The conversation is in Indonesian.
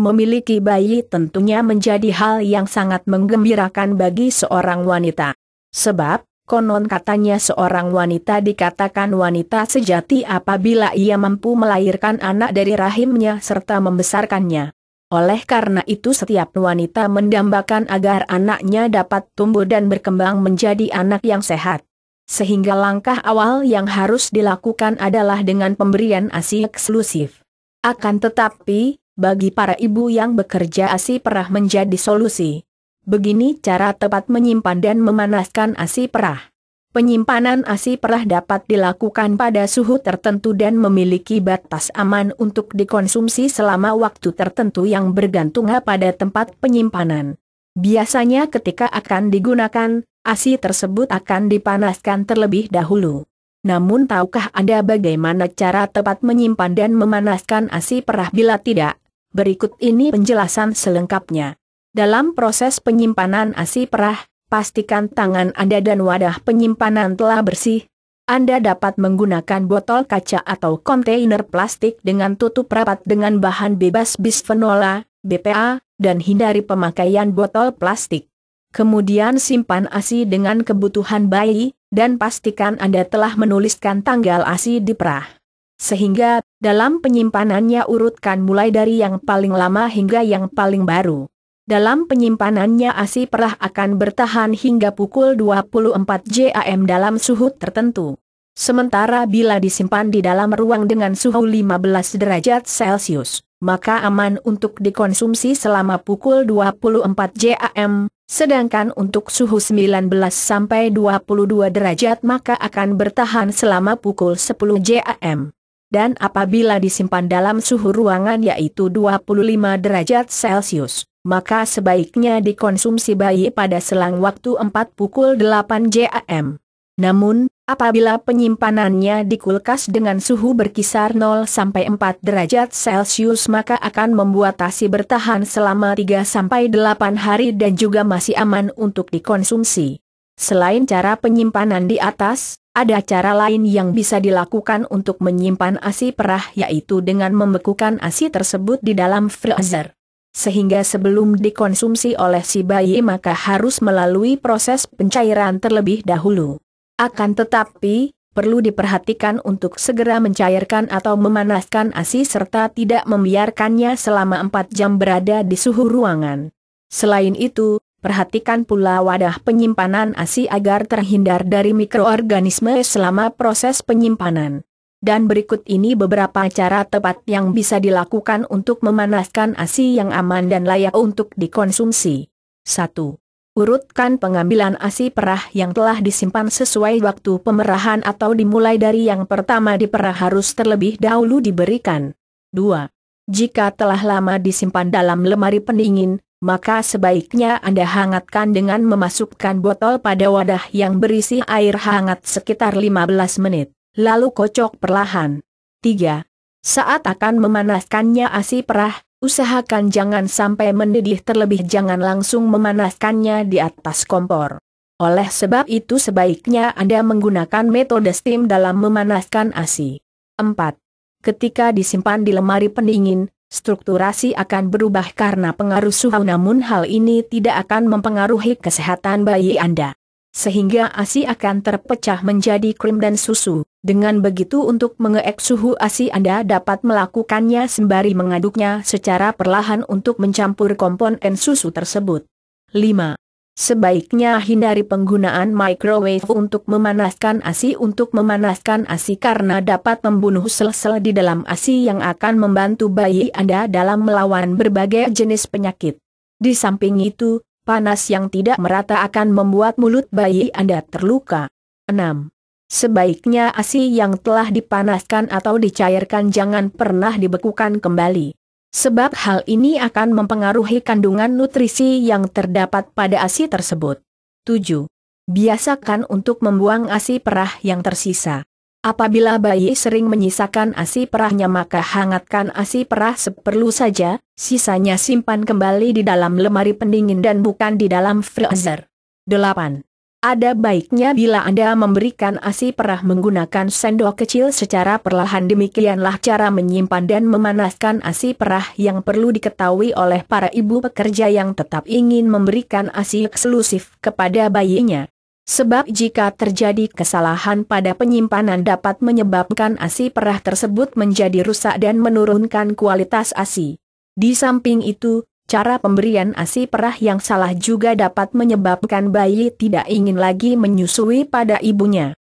memiliki bayi tentunya menjadi hal yang sangat menggembirakan bagi seorang wanita. Sebab, Konon katanya seorang wanita dikatakan wanita sejati apabila ia mampu melahirkan anak dari rahimnya serta membesarkannya. Oleh karena itu setiap wanita mendambakan agar anaknya dapat tumbuh dan berkembang menjadi anak yang sehat. Sehingga langkah awal yang harus dilakukan adalah dengan pemberian ASI eksklusif. Akan tetapi, bagi para ibu yang bekerja ASI perah menjadi solusi. Begini cara tepat menyimpan dan memanaskan ASI perah. Penyimpanan ASI perah dapat dilakukan pada suhu tertentu dan memiliki batas aman untuk dikonsumsi selama waktu tertentu yang bergantung pada tempat penyimpanan. Biasanya ketika akan digunakan, ASI tersebut akan dipanaskan terlebih dahulu. Namun tahukah Anda bagaimana cara tepat menyimpan dan memanaskan ASI perah bila tidak? Berikut ini penjelasan selengkapnya. Dalam proses penyimpanan ASI perah, pastikan tangan Anda dan wadah penyimpanan telah bersih. Anda dapat menggunakan botol kaca atau kontainer plastik dengan tutup rapat dengan bahan bebas bisphenol A, BPA, dan hindari pemakaian botol plastik. Kemudian simpan ASI dengan kebutuhan bayi, dan pastikan Anda telah menuliskan tanggal ASI di perah. Sehingga, dalam penyimpanannya urutkan mulai dari yang paling lama hingga yang paling baru. Dalam penyimpanannya asi perah akan bertahan hingga pukul 24 JAM dalam suhu tertentu. Sementara bila disimpan di dalam ruang dengan suhu 15 derajat Celcius, maka aman untuk dikonsumsi selama pukul 24 JAM, sedangkan untuk suhu 19 sampai 22 derajat maka akan bertahan selama pukul 10 JAM dan apabila disimpan dalam suhu ruangan yaitu 25 derajat Celcius, maka sebaiknya dikonsumsi bayi pada selang waktu 4 pukul 8 JAM. Namun, apabila penyimpanannya di kulkas dengan suhu berkisar 0 sampai 4 derajat Celcius maka akan membuat tasi bertahan selama 3 sampai 8 hari dan juga masih aman untuk dikonsumsi. Selain cara penyimpanan di atas, ada cara lain yang bisa dilakukan untuk menyimpan ASI perah yaitu dengan membekukan ASI tersebut di dalam freezer. Sehingga sebelum dikonsumsi oleh si bayi maka harus melalui proses pencairan terlebih dahulu. Akan tetapi, perlu diperhatikan untuk segera mencairkan atau memanaskan ASI serta tidak membiarkannya selama 4 jam berada di suhu ruangan. Selain itu, Perhatikan pula wadah penyimpanan ASI agar terhindar dari mikroorganisme selama proses penyimpanan. Dan berikut ini beberapa cara tepat yang bisa dilakukan untuk memanaskan ASI yang aman dan layak untuk dikonsumsi. 1. Urutkan pengambilan ASI perah yang telah disimpan sesuai waktu pemerahan atau dimulai dari yang pertama diperah harus terlebih dahulu diberikan. 2. Jika telah lama disimpan dalam lemari pendingin, maka sebaiknya Anda hangatkan dengan memasukkan botol pada wadah yang berisi air hangat sekitar 15 menit, lalu kocok perlahan. 3. Saat akan memanaskannya asi perah, usahakan jangan sampai mendidih terlebih jangan langsung memanaskannya di atas kompor. Oleh sebab itu sebaiknya Anda menggunakan metode steam dalam memanaskan asi. 4. Ketika disimpan di lemari pendingin, strukturasi akan berubah karena pengaruh suhu namun hal ini tidak akan mempengaruhi kesehatan bayi Anda. Sehingga ASI akan terpecah menjadi krim dan susu. Dengan begitu untuk mengeek suhu ASI Anda dapat melakukannya sembari mengaduknya secara perlahan untuk mencampur komponen susu tersebut. 5. Sebaiknya hindari penggunaan microwave untuk memanaskan ASI untuk memanaskan ASI karena dapat membunuh sel-sel di dalam ASI yang akan membantu bayi Anda dalam melawan berbagai jenis penyakit. Di samping itu, panas yang tidak merata akan membuat mulut bayi Anda terluka. 6. Sebaiknya ASI yang telah dipanaskan atau dicairkan jangan pernah dibekukan kembali. Sebab hal ini akan mempengaruhi kandungan nutrisi yang terdapat pada ASI tersebut. 7. Biasakan untuk membuang ASI perah yang tersisa. Apabila bayi sering menyisakan ASI perahnya maka hangatkan ASI perah seperlu saja, sisanya simpan kembali di dalam lemari pendingin dan bukan di dalam freezer. 8. Ada baiknya bila Anda memberikan asi perah menggunakan sendok kecil secara perlahan demikianlah cara menyimpan dan memanaskan asi perah yang perlu diketahui oleh para ibu pekerja yang tetap ingin memberikan asi eksklusif kepada bayinya. Sebab jika terjadi kesalahan pada penyimpanan dapat menyebabkan asi perah tersebut menjadi rusak dan menurunkan kualitas asi. Di samping itu, Cara pemberian ASI perah yang salah juga dapat menyebabkan bayi tidak ingin lagi menyusui pada ibunya.